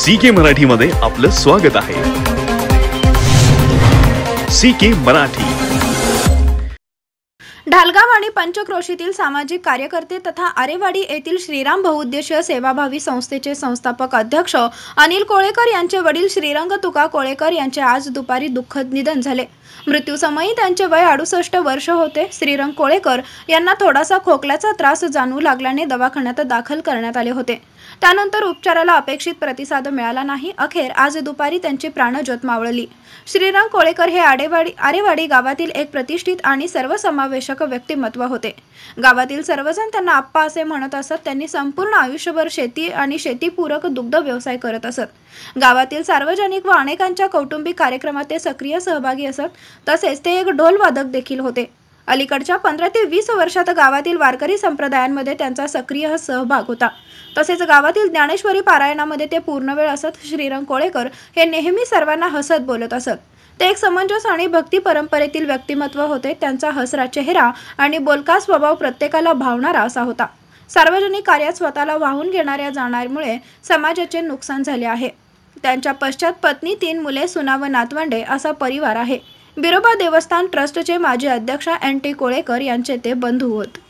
C के मराठीमध्ये आपलं स्वागत आहे सी के मराठी ढालगाव आणि पंचक्रोशीतील सामाजिक कार्यकर्ते तथा आरेवाडी येथील श्रीराम बहुउद्देशीय सेवाभावी संस्थेचे संस्थापक अध्यक्ष अनिल कोळेकर यांचे वडील श्रीरंग तुका कोळेकर यांचे आज दुपारी दुःखद निधन झाले मृत्यूसमयी त्यांचे वय अडुसष्ट वर्ष होते श्रीरंग कोळेकर यांना थोडासा खोकल्याचा त्रास जाणवू लागल्याने दवाखान्यात दाखल करण्यात आले होते त्यानंतर उपचाराला अपेक्षित प्रतिसाद मिळाला नाही अखेर आज दुपारी त्यांची प्राणज्योत मावळली श्रीरंग कोळेकर हे आडेवाडी आरेवाडी गावातील एक प्रतिष्ठित आणि सर्वसमावेशक आकर्षक व्यक्तिमत्व होते गावातील सर्वजण त्यांना आप्पा असे म्हणत असत त्यांनी संपूर्ण आयुष्यभर शेती आणि शेतीपूरक दुग्ध व्यवसाय करत असत गावातील सार्वजनिक व अनेकांच्या कौटुंबिक कार्यक्रमात ते सक्रिय सहभागी असत तसेच ते एक ढोलवादक देखील होते अलीकडच्या पंधरा ते वीस वर्षात गावातील वारकरी संप्रदायांमध्ये त्यांचा सक्रिय सहभाग होता तसेच गावातील ज्ञानेश्वरी पारायणामध्ये ते पूर्ण वेळ असत श्रीरंग कोळेकर हे नेहमी सर्वांना हसत बोलत असत ते एक समंजस आणि भक्ती परंपरेतील व्यक्तिमत्व होते त्यांचा हसरा चेहरा आणि बोलका स्वभाव प्रत्येकाला भावणारा असा होता सार्वजनिक कार्यात स्वतःला वाहून घेणाऱ्या जाणारमुळे समाजाचे नुकसान झाले आहे त्यांच्या पश्चात पत्नी तीन मुले सुना व नातवंडे असा परिवार आहे बिरोबा देवस्थान ट्रस्टचे माजी अध्यक्ष एन टी कोळेकर यांचे ते बंधू होत